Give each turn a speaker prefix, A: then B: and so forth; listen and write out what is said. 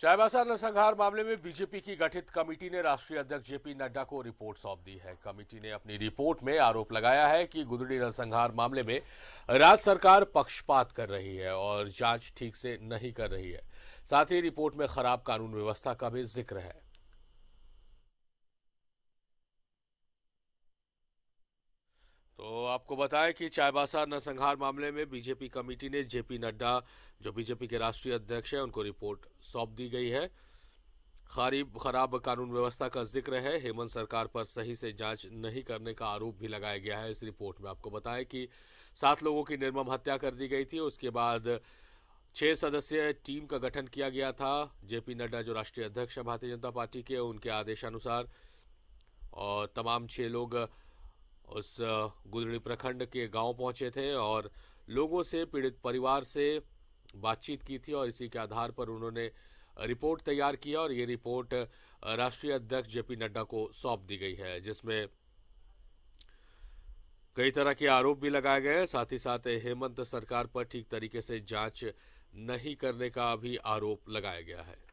A: चाईबासा नरसंहार मामले में बीजेपी की गठित कमेटी ने राष्ट्रीय अध्यक्ष जेपी नड्डा को रिपोर्ट सौंप दी है कमेटी ने अपनी रिपोर्ट में आरोप लगाया है कि गुदड़ी नरसंहार मामले में राज्य सरकार पक्षपात कर रही है और जांच ठीक से नहीं कर रही है साथ ही रिपोर्ट में खराब कानून व्यवस्था का भी जिक्र है तो आपको बताएं कि चायबासा नरसंहार मामले में बीजेपी कमेटी ने जेपी नड्डा जो बीजेपी के राष्ट्रीय अध्यक्ष हैं उनको रिपोर्ट सौंप दी गई है खरीब खराब कानून व्यवस्था का जिक्र है हेमंत सरकार पर सही से जांच नहीं करने का आरोप भी लगाया गया है इस रिपोर्ट में आपको बताएं कि सात लोगों की निर्मम हत्या कर दी गई थी उसके बाद छह सदस्यीय टीम का गठन किया गया था जेपी नड्डा जो राष्ट्रीय अध्यक्ष हैं भारतीय जनता पार्टी के उनके आदेशानुसार और तमाम छह लोग उस गुदड़ी प्रखंड के गांव पहुंचे थे और लोगों से पीड़ित परिवार से बातचीत की थी और इसी के आधार पर उन्होंने रिपोर्ट तैयार की और ये रिपोर्ट राष्ट्रीय अध्यक्ष जेपी नड्डा को सौंप दी गई है जिसमें कई तरह के आरोप भी लगाए गए साथ ही साथ हेमंत सरकार पर ठीक तरीके से जांच नहीं करने का भी आरोप लगाया गया है